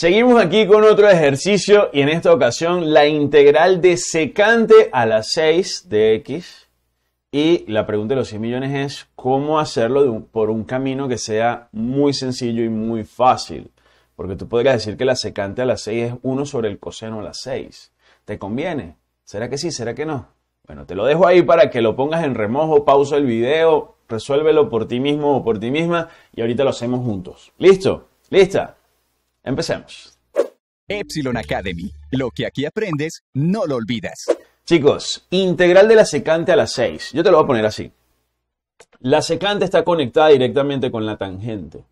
Seguimos aquí con otro ejercicio y en esta ocasión la integral de secante a la 6 de x. Y la pregunta de los 100 millones es cómo hacerlo por un camino que sea muy sencillo y muy fácil. Porque tú podrías decir que la secante a la 6 es 1 sobre el coseno a la 6. ¿Te conviene? ¿Será que sí? ¿Será que no? Bueno, te lo dejo ahí para que lo pongas en remojo, pausa el video, resuélvelo por ti mismo o por ti misma y ahorita lo hacemos juntos. ¿Listo? ¿Lista? Empecemos. Epsilon Academy. Lo que aquí aprendes, no lo olvidas. Chicos, integral de la secante a las 6. Yo te lo voy a poner así. La secante está conectada directamente con la tangente.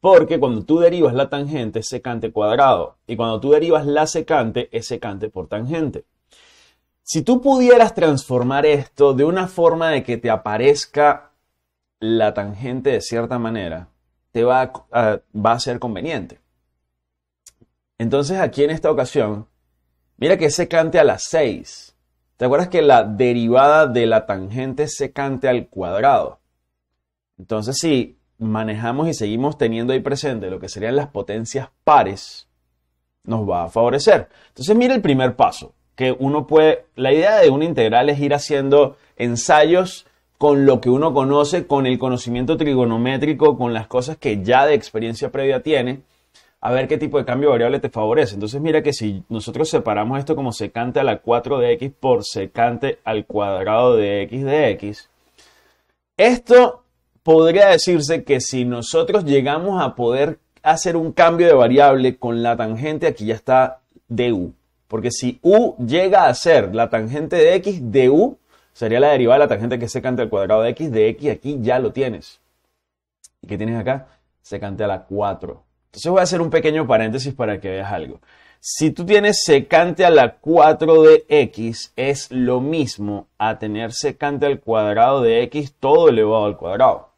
Porque cuando tú derivas la tangente es secante cuadrado. Y cuando tú derivas la secante es secante por tangente. Si tú pudieras transformar esto de una forma de que te aparezca la tangente de cierta manera, te va va a ser conveniente. Entonces aquí en esta ocasión, mira que secante a las 6. ¿Te acuerdas que la derivada de la tangente es secante al cuadrado? Entonces si manejamos y seguimos teniendo ahí presente lo que serían las potencias pares, nos va a favorecer. Entonces mira el primer paso, que uno puede, la idea de una integral es ir haciendo ensayos con lo que uno conoce, con el conocimiento trigonométrico, con las cosas que ya de experiencia previa tiene a ver qué tipo de cambio de variable te favorece. Entonces mira que si nosotros separamos esto como secante a la 4 de x por secante al cuadrado de x de x, esto podría decirse que si nosotros llegamos a poder hacer un cambio de variable con la tangente, aquí ya está du. Porque si u llega a ser la tangente de x, du sería la derivada de la tangente que es secante al cuadrado de x de x, aquí ya lo tienes. ¿Y qué tienes acá? Secante a la 4 entonces voy a hacer un pequeño paréntesis para que veas algo. Si tú tienes secante a la 4 de x, es lo mismo a tener secante al cuadrado de x todo elevado al cuadrado.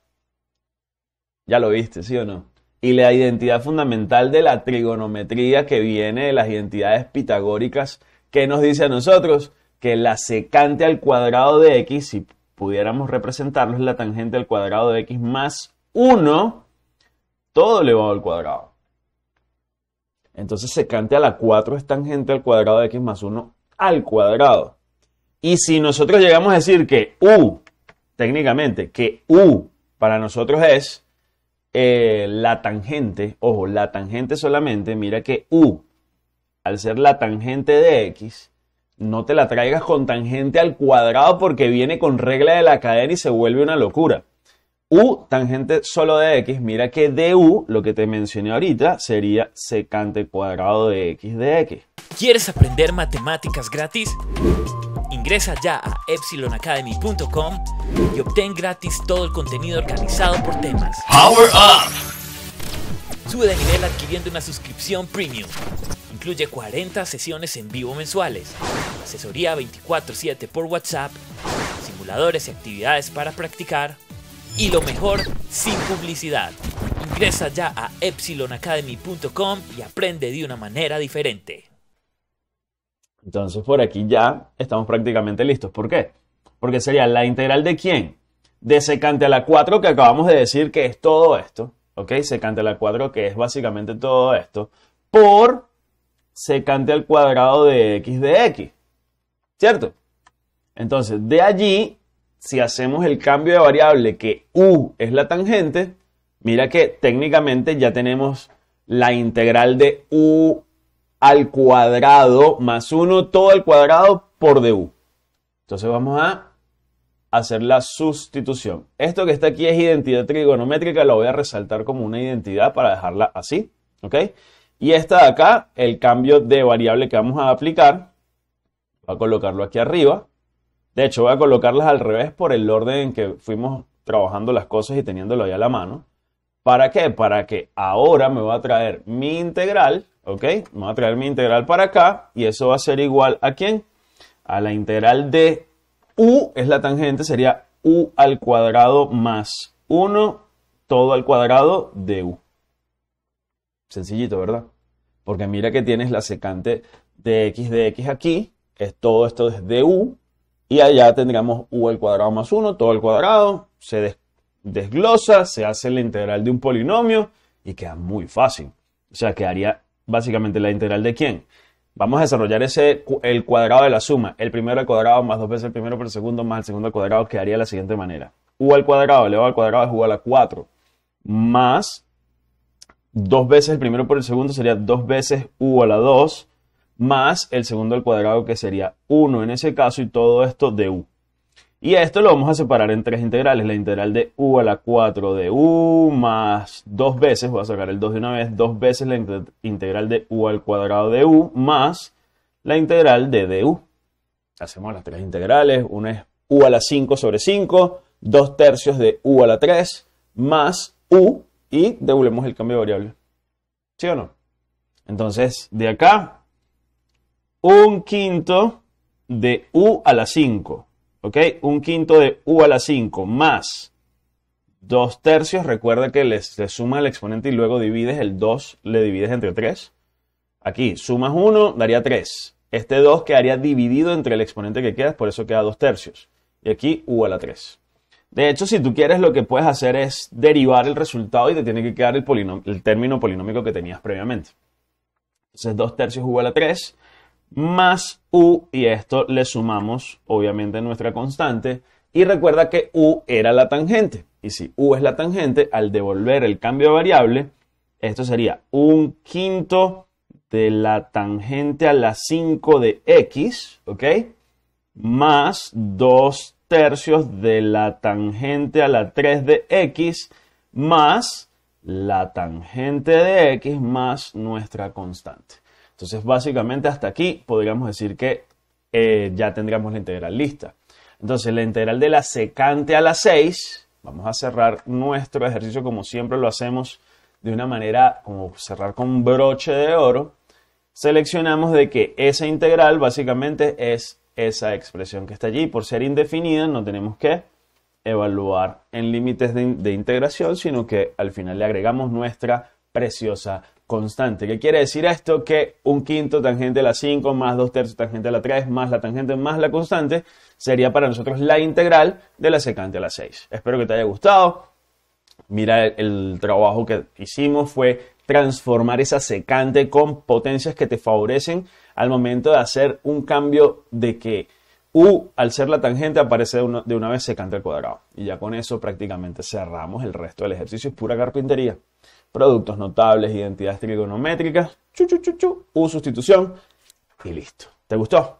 Ya lo viste, ¿sí o no? Y la identidad fundamental de la trigonometría que viene de las identidades pitagóricas, que nos dice a nosotros que la secante al cuadrado de x, si pudiéramos representarlo, es la tangente al cuadrado de x más 1 todo elevado al cuadrado. Entonces secante a la 4 es tangente al cuadrado de x más 1 al cuadrado. Y si nosotros llegamos a decir que u, técnicamente, que u para nosotros es eh, la tangente, ojo, la tangente solamente, mira que u, al ser la tangente de x, no te la traigas con tangente al cuadrado porque viene con regla de la cadena y se vuelve una locura. U tangente solo de X, mira que DU, lo que te mencioné ahorita, sería secante cuadrado de X de X. ¿Quieres aprender matemáticas gratis? Ingresa ya a epsilonacademy.com y obtén gratis todo el contenido organizado por temas. Power Up! Sube de nivel adquiriendo una suscripción premium. Incluye 40 sesiones en vivo mensuales, asesoría 24/7 por WhatsApp, simuladores y actividades para practicar, y lo mejor sin publicidad. Ingresa ya a epsilonacademy.com y aprende de una manera diferente. Entonces por aquí ya estamos prácticamente listos. ¿Por qué? Porque sería la integral de quién? De secante a la 4 que acabamos de decir que es todo esto. ¿Ok? Secante a la 4 que es básicamente todo esto. Por secante al cuadrado de x de x. ¿Cierto? Entonces de allí si hacemos el cambio de variable que u es la tangente, mira que técnicamente ya tenemos la integral de u al cuadrado más 1 todo al cuadrado por du. Entonces vamos a hacer la sustitución. Esto que está aquí es identidad trigonométrica, lo voy a resaltar como una identidad para dejarla así, ¿ok? Y esta de acá, el cambio de variable que vamos a aplicar, voy a colocarlo aquí arriba, de hecho, voy a colocarlas al revés por el orden en que fuimos trabajando las cosas y teniéndolo ahí a la mano. ¿Para qué? Para que ahora me va a traer mi integral, ¿ok? Me va a traer mi integral para acá y eso va a ser igual a quién? A la integral de u es la tangente, sería u al cuadrado más 1 todo al cuadrado de u. Sencillito, ¿verdad? Porque mira que tienes la secante de x de x aquí, es todo esto de u, y allá tendríamos u al cuadrado más 1, todo al cuadrado, se desglosa, se hace la integral de un polinomio y queda muy fácil. O sea, quedaría básicamente la integral de quién. Vamos a desarrollar ese, el cuadrado de la suma. El primero al cuadrado más dos veces el primero por el segundo más el segundo al cuadrado quedaría de la siguiente manera. u al cuadrado elevado al cuadrado es u a la 4 más dos veces el primero por el segundo sería dos veces u a la 2 más el segundo al cuadrado que sería 1 en ese caso y todo esto de u. Y esto lo vamos a separar en tres integrales. La integral de u a la 4 de u más dos veces, voy a sacar el 2 de una vez, dos veces la integral de u al cuadrado de u más la integral de du. Hacemos las tres integrales. Una es u a la 5 sobre 5, dos tercios de u a la 3 más u y devolvemos el cambio de variable. ¿Sí o no? Entonces, de acá un quinto de u a la 5. ¿Ok? Un quinto de u a la 5 más 2 tercios. Recuerda que le suma el exponente y luego divides el 2, le divides entre 3. Aquí sumas 1, daría 3. Este 2 quedaría dividido entre el exponente que queda, por eso queda 2 tercios. Y aquí u a la 3. De hecho, si tú quieres, lo que puedes hacer es derivar el resultado y te tiene que quedar el, el término polinómico que tenías previamente. Entonces, 2 tercios u a la 3 más u, y esto le sumamos obviamente nuestra constante, y recuerda que u era la tangente. Y si u es la tangente, al devolver el cambio de variable, esto sería un quinto de la tangente a la 5 de x, ¿ok? Más dos tercios de la tangente a la 3 de x, más la tangente de x, más nuestra constante. Entonces, básicamente hasta aquí podríamos decir que eh, ya tendríamos la integral lista. Entonces, la integral de la secante a la 6, vamos a cerrar nuestro ejercicio como siempre lo hacemos de una manera como cerrar con broche de oro. Seleccionamos de que esa integral básicamente es esa expresión que está allí. Por ser indefinida no tenemos que evaluar en límites de, de integración, sino que al final le agregamos nuestra preciosa constante. ¿Qué quiere decir esto? Que un quinto tangente a la 5 más dos tercios tangente a la 3 más la tangente más la constante sería para nosotros la integral de la secante a la 6. Espero que te haya gustado. Mira, el, trabajo que hicimos fue transformar esa secante con potencias que te favorecen al momento de hacer un cambio de que u al ser la tangente aparece de una, de una vez secante al cuadrado. Y ya con eso prácticamente cerramos el resto del ejercicio. Es pura carpintería productos notables, identidades trigonométricas, chu, U sustitución y listo. ¿Te gustó?